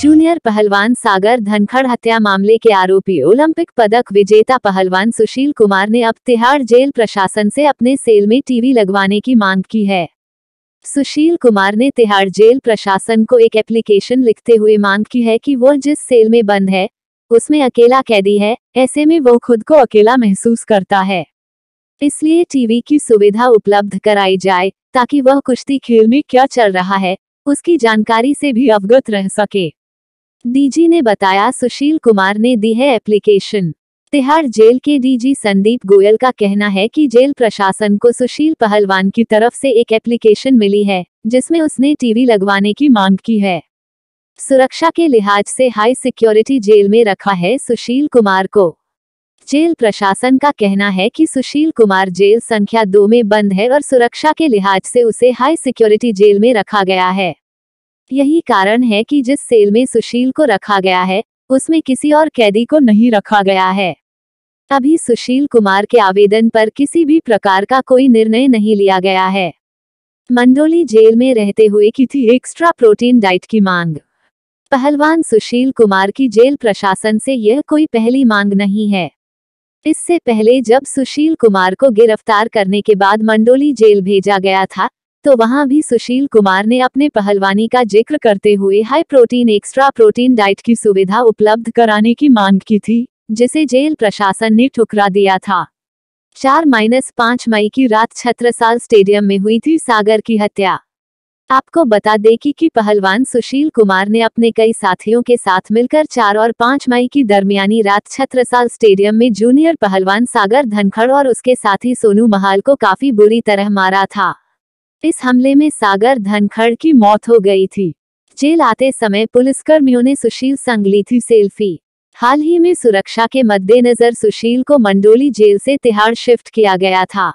junior पहलवान सागर धनखड़ हत्या मामले के आरोपी ओलंपिक पदक विजेता पहलवान सुशील कुमार ने अब तिहाड़ जेल प्रशासन से अपने सेल में टीवी लगवाने की मांग की है सुशील कुमार ने तिहाड़ जेल प्रशासन को एक एप्लीकेशन लिखते हुए मांग की है कि वो जिस सेल में बंद है उसमें अकेला कैदी है ऐसे में वो खुद को अकेला महसूस करता है इसलिए टीवी की सुविधा उपलब्ध कराई जाए ताकि वह कुश्ती खेल में क्या चल रहा है उसकी जानकारी से भी अवगत रह सके डीजी ने बताया सुशील कुमार ने दी है एप्लीकेशन तिहाड़ जेल के डीजी संदीप गोयल का कहना है कि जेल प्रशासन को सुशील पहलवान की तरफ से एक एप्लीकेशन मिली है जिसमें उसने टीवी लगवाने की मांग की है सुरक्षा के लिहाज से हाई सिक्योरिटी जेल में रखा है सुशील कुमार को जेल प्रशासन का कहना है कि सुशील कुमार जेल संख्या दो में बंद है और सुरक्षा के लिहाज से उसे हाई सिक्योरिटी जेल में रखा गया है यही कारण है कि जिस सेल में सुशील को रखा गया है उसमें किसी और कैदी को नहीं रखा गया है अभी सुशील कुमार के आवेदन पर किसी भी प्रकार का कोई निर्णय नहीं लिया गया है मंडोली जेल में रहते हुए की थी एक्स्ट्रा प्रोटीन डाइट की मांग पहलवान सुशील कुमार की जेल प्रशासन से यह कोई पहली मांग नहीं है इससे पहले जब सुशील कुमार को गिरफ्तार करने के बाद मंडोली जेल भेजा गया था तो वहां भी सुशील कुमार ने अपने पहलवानी का जिक्र करते हुए high protein extra protein diet की सुविधा उपलब्ध कराने की मांग की थी जिसे जेल प्रशासन ने ठुकरा दिया था चार माइनस पांच मई की रात छत्रसाल स्टेडियम में हुई थी सागर की हत्या आपको बता दें कि, कि पहलवान सुशील कुमार ने अपने कई साथियों के साथ मिलकर चार और पांच मई की दरमियानी रात छत्रसाल स्टेडियम में जूनियर पहलवान सागर धनखड़ और उसके साथी सोनू महाल को काफी बुरी तरह मारा था इस हमले में सागर धनखड़ की मौत हो गई थी जेल आते समय पुलिसकर्मियों ने सुशील संग ली थी सेल्फी हाल ही में सुरक्षा के मद्देनजर सुशील को मंडोली जेल से तिहाड़ शिफ्ट किया गया था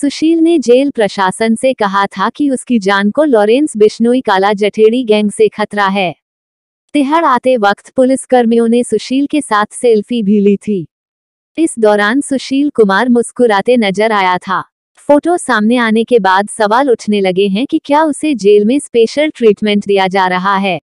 सुशील ने जेल प्रशासन से कहा था कि उसकी जान को लॉरेंस बिश्नोई काला जठेड़ी गैंग से खतरा है तिहाड़ आते वक्त पुलिसकर्मियों ने सुशील के साथ सेल्फी भी ली थी इस दौरान सुशील कुमार मुस्कुराते नजर आया था फोटो सामने आने के बाद सवाल उठने लगे हैं कि क्या उसे जेल में स्पेशल ट्रीटमेंट दिया जा रहा है